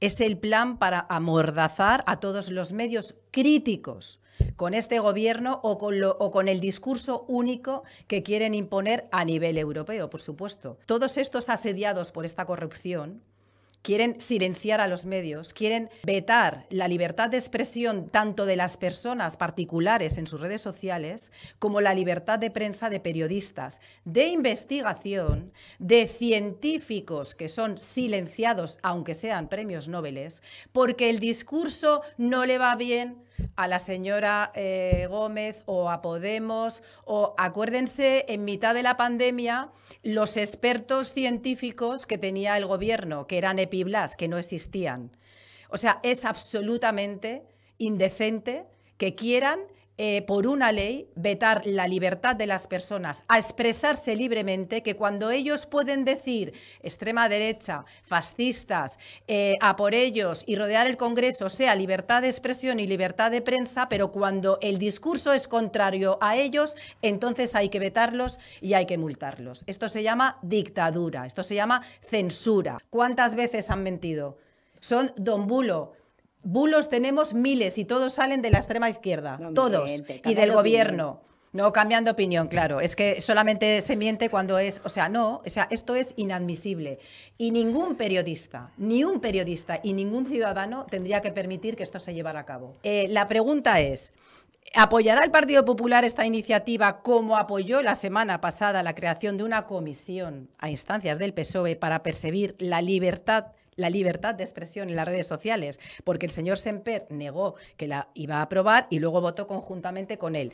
Es el plan para amordazar a todos los medios críticos con este gobierno o con, el discurso único que quieren imponer a nivel europeo, por supuesto. Todos estos asediados por esta corrupción quieren silenciar a los medios, quieren vetar la libertad de expresión tanto de las personas particulares en sus redes sociales como la libertad de prensa de periodistas, de investigación, de científicos que son silenciados, aunque sean premios Nobel, porque el discurso no le va bien a la señora eh, Gómez o a Podemos, o acuérdense, en mitad de la pandemia, los expertos científicos que tenía el gobierno, que eran epiblas, que no existían. O sea, es absolutamente indecente que quieran eh, por una ley, vetar la libertad de las personas a expresarse libremente, que cuando ellos pueden decir extrema derecha, fascistas, eh, a por ellos y rodear el Congreso sea libertad de expresión y libertad de prensa, pero cuando el discurso es contrario a ellos, entonces hay que vetarlos y hay que multarlos. Esto se llama dictadura, esto se llama censura. ¿Cuántas veces han mentido? Son don Bulo, bulos tenemos miles y todos salen de la extrema izquierda, todos, y del gobierno. No, cambiando opinión, claro. Es que solamente se miente cuando es, o sea, no, o sea, esto es inadmisible. Y ningún periodista, ni un periodista y ningún ciudadano tendría que permitir que esto se llevara a cabo. Eh, la pregunta es, ¿apoyará el Partido Popular esta iniciativa como apoyó la semana pasada la creación de una comisión a instancias del PSOE para perseguir la libertad la libertad de expresión en las redes sociales, porque el señor Semper negó que la iba a aprobar y luego votó conjuntamente con él.